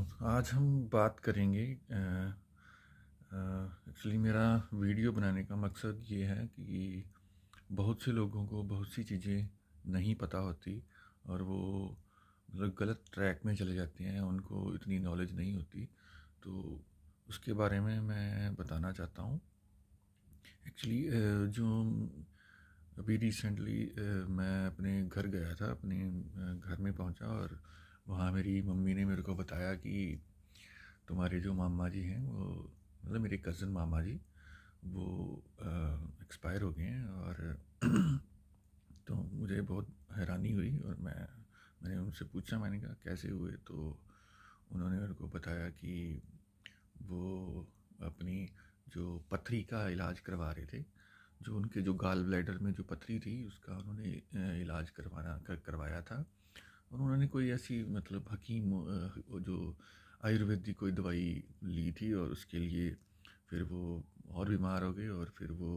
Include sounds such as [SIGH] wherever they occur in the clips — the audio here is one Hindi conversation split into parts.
आज हम बात करेंगे एक्चुअली मेरा वीडियो बनाने का मकसद ये है कि बहुत से लोगों को बहुत सी चीज़ें नहीं पता होती और वो मतलब गलत ट्रैक में चले जाते हैं उनको इतनी नॉलेज नहीं होती तो उसके बारे में मैं बताना चाहता हूँ एक्चुअली जो अभी रिसेंटली मैं अपने घर गया था अपने घर में पहुँचा और वहाँ मेरी मम्मी ने मेरे को बताया कि तुम्हारे जो मामा जी हैं वो मतलब मेरे कज़न मामा जी वो एक्सपायर हो गए हैं और [CLEARS THROAT] तो मुझे बहुत हैरानी हुई और मैं मैंने उनसे पूछा मैंने कहा कैसे हुए तो उन्होंने मेरे को बताया कि वो अपनी जो पथरी का इलाज करवा रहे थे जो उनके जो गाल ब्लैडर में जो पथरी थी उसका उन्होंने इलाज करवाना कर, करवाया था और उन्होंने कोई ऐसी मतलब हकीम जो आयुर्वेदिक कोई दवाई ली थी और उसके लिए फिर वो और बीमार हो गए और फिर वो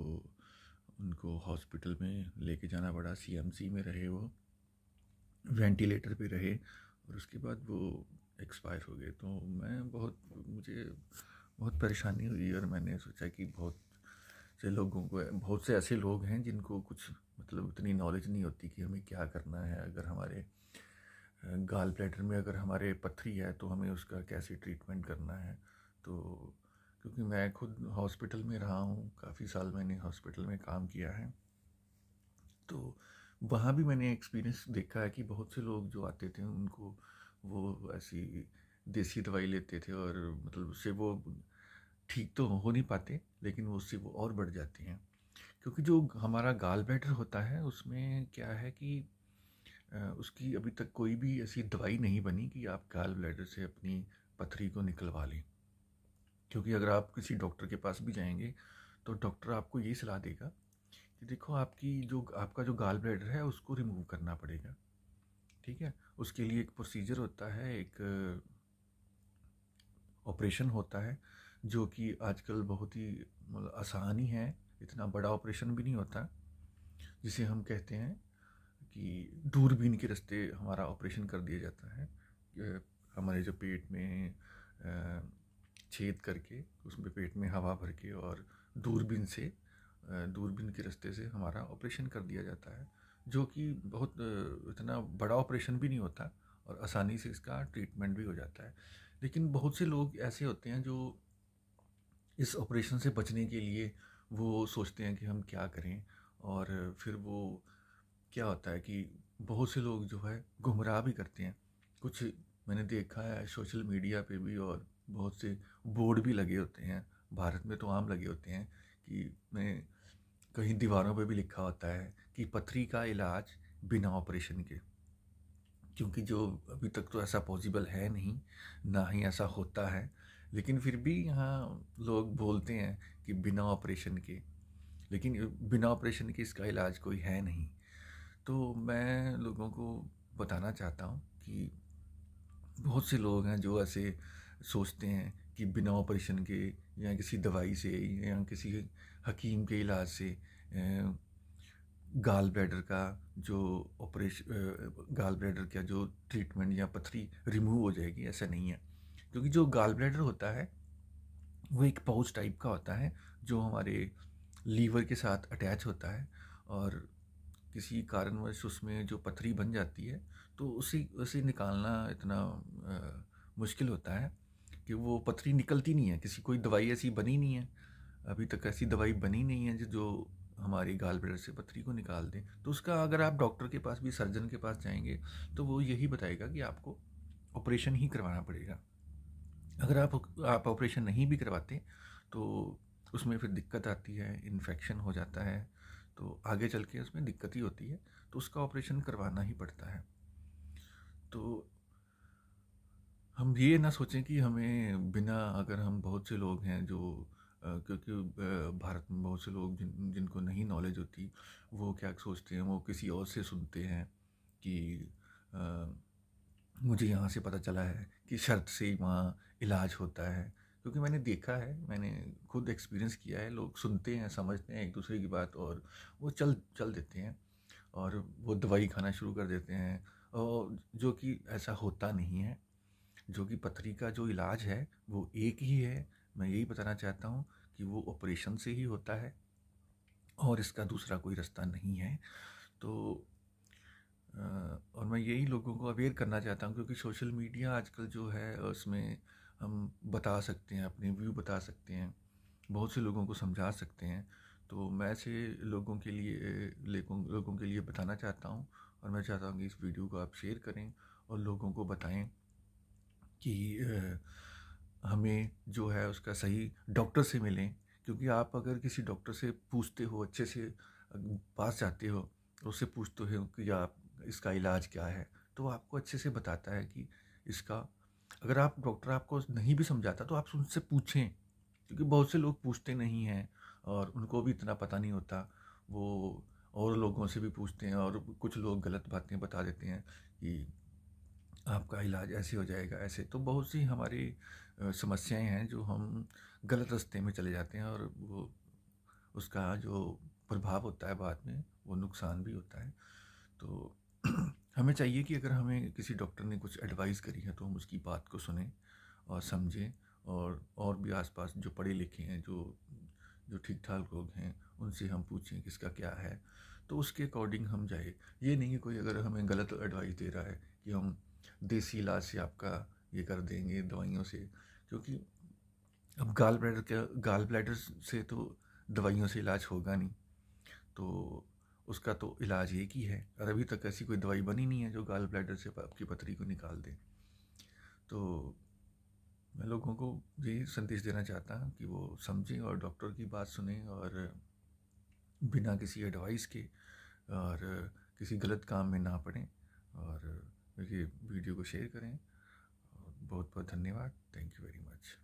उनको हॉस्पिटल में लेके जाना पड़ा सीएमसी में रहे वो वेंटिलेटर पे रहे और उसके बाद वो एक्सपायर हो गए तो मैं बहुत मुझे बहुत परेशानी हुई और मैंने सोचा कि बहुत से लोगों को बहुत से ऐसे लोग हैं जिनको कुछ मतलब इतनी नॉलेज नहीं होती कि हमें क्या करना है अगर हमारे गाल ब्लैडर में अगर हमारे पथरी है तो हमें उसका कैसे ट्रीटमेंट करना है तो क्योंकि मैं खुद हॉस्पिटल में रहा हूँ काफ़ी साल मैंने हॉस्पिटल में काम किया है तो वहाँ भी मैंने एक्सपीरियंस देखा है कि बहुत से लोग जो आते थे उनको वो ऐसी देसी दवाई लेते थे और मतलब उससे वो ठीक तो हो नहीं पाते लेकिन वो उससे वो और बढ़ जाते हैं क्योंकि जो हमारा गाल बैटर होता है उसमें क्या है कि उसकी अभी तक कोई भी ऐसी दवाई नहीं बनी कि आप गाल ब्लैडर से अपनी पथरी को निकलवा लें क्योंकि अगर आप किसी डॉक्टर के पास भी जाएंगे तो डॉक्टर आपको यही सलाह देगा कि देखो आपकी जो आपका जो गाल ब्लैडर है उसको रिमूव करना पड़ेगा ठीक है उसके लिए एक प्रोसीजर होता है एक ऑपरेशन होता है जो कि आजकल बहुत ही मतलब आसान ही है इतना बड़ा ऑपरेशन भी नहीं होता जिसे हम कहते हैं कि दूरबीन के रास्ते हमारा ऑपरेशन कर दिया जाता है हमारे जो पेट में छेद करके उसमें पेट में हवा भर के और दूरबीन से दूरबीन के रास्ते से हमारा ऑपरेशन कर दिया जाता है जो कि बहुत इतना बड़ा ऑपरेशन भी नहीं होता और आसानी से इसका ट्रीटमेंट भी हो जाता है लेकिन बहुत से लोग ऐसे होते हैं जो इस ऑपरेशन से बचने के लिए वो सोचते हैं कि हम क्या करें और फिर वो क्या होता है कि बहुत से लोग जो है गुमराह भी करते हैं कुछ मैंने देखा है सोशल मीडिया पे भी और बहुत से बोर्ड भी लगे होते हैं भारत में तो आम लगे होते हैं कि मैं कहीं दीवारों पे भी लिखा होता है कि पथरी का इलाज बिना ऑपरेशन के क्योंकि जो अभी तक तो ऐसा पॉसिबल है नहीं ना ही ऐसा होता है लेकिन फिर भी यहाँ लोग बोलते हैं कि बिना ऑपरेशन के लेकिन बिना ऑपरेशन के इसका इलाज कोई है नहीं तो मैं लोगों को बताना चाहता हूँ कि बहुत से लोग हैं जो ऐसे सोचते हैं कि बिना ऑपरेशन के या किसी दवाई से या किसी हकीम के इलाज से गाल ब्लैडर का जो ऑपरेशन गाल ब्लैडर का जो ट्रीटमेंट या पथरी रिमूव हो जाएगी ऐसा नहीं है क्योंकि जो गाल ब्लैडर होता है वो एक पाउच टाइप का होता है जो हमारे लीवर के साथ अटैच होता है और किसी कारणवश उसमें जो पथरी बन जाती है तो उसी उसे निकालना इतना आ, मुश्किल होता है कि वो पथरी निकलती नहीं है किसी कोई दवाई ऐसी बनी नहीं है अभी तक ऐसी दवाई बनी नहीं है जो हमारी गाल ब्लडर से पथरी को निकाल दें तो उसका अगर आप डॉक्टर के पास भी सर्जन के पास जाएंगे तो वो यही बताएगा कि आपको ऑपरेशन ही करवाना पड़ेगा अगर आप आप ऑपरेशन नहीं भी करवाते तो उसमें फिर दिक्कत आती है इन्फेक्शन हो जाता है तो आगे चल के उसमें दिक्कत ही होती है तो उसका ऑपरेशन करवाना ही पड़ता है तो हम ये ना सोचें कि हमें बिना अगर हम बहुत से लोग हैं जो क्योंकि भारत में बहुत से लोग जिन जिनको नहीं नॉलेज होती वो क्या सोचते हैं वो किसी और से सुनते हैं कि आ, मुझे यहाँ से पता चला है कि शर्त से ही वहाँ इलाज होता है क्योंकि मैंने देखा है मैंने खुद एक्सपीरियंस किया है लोग सुनते हैं समझते हैं एक दूसरे की बात और वो चल चल देते हैं और वो दवाई खाना शुरू कर देते हैं और जो कि ऐसा होता नहीं है जो कि पथरी का जो इलाज है वो एक ही है मैं यही बताना चाहता हूँ कि वो ऑपरेशन से ही होता है और इसका दूसरा कोई रास्ता नहीं है तो और मैं यही लोगों को अवेयर करना चाहता हूँ क्योंकि सोशल मीडिया आजकल जो है उसमें हम बता सकते हैं अपने व्यू बता सकते हैं बहुत से लोगों को समझा सकते हैं तो मैं ऐसे लोगों के लिए लोगों लोगों के लिए बताना चाहता हूँ और मैं चाहता हूँ कि इस वीडियो को आप शेयर करें और लोगों को बताएं कि हमें जो है उसका सही डॉक्टर से मिलें क्योंकि आप अगर किसी डॉक्टर से पूछते हो अच्छे से पास जाते हो उससे पूछते हो कि आप इसका इलाज क्या है तो आपको अच्छे से बताता है कि इसका अगर आप डॉक्टर आपको नहीं भी समझाता तो आप उनसे पूछें क्योंकि बहुत से लोग पूछते नहीं हैं और उनको भी इतना पता नहीं होता वो और लोगों से भी पूछते हैं और कुछ लोग गलत बातें बता देते हैं कि आपका इलाज ऐसे हो जाएगा ऐसे तो बहुत सी हमारी समस्याएं हैं जो हम गलत रास्ते में चले जाते हैं और वो उसका जो प्रभाव होता है बाद में वो नुकसान भी होता है तो हमें चाहिए कि अगर हमें किसी डॉक्टर ने कुछ एडवाइस करी है तो हम उसकी बात को सुने और समझें और और भी आसपास जो पढ़े लिखे हैं जो जो ठीक ठाक लोग हैं उनसे हम पूछें किसका क्या है तो उसके अकॉर्डिंग हम जाए ये नहीं कोई अगर हमें गलत एडवाइस दे रहा है कि हम देसी इलाज से आपका ये कर देंगे दवाइयों से क्योंकि अब गाल ब्लैडर का गाल ब्लैडर से तो दवाइयों से इलाज होगा नहीं तो उसका तो इलाज एक ही है और अभी तक ऐसी कोई दवाई बनी नहीं है जो गाल ब्लैडर से आपकी पथरी को निकाल दे तो मैं लोगों को ये संदेश देना चाहता हूँ कि वो समझें और डॉक्टर की बात सुने और बिना किसी एडवाइस के और किसी गलत काम में ना पड़ें और मेरी वीडियो को शेयर करें बहुत बहुत धन्यवाद थैंक यू वेरी मच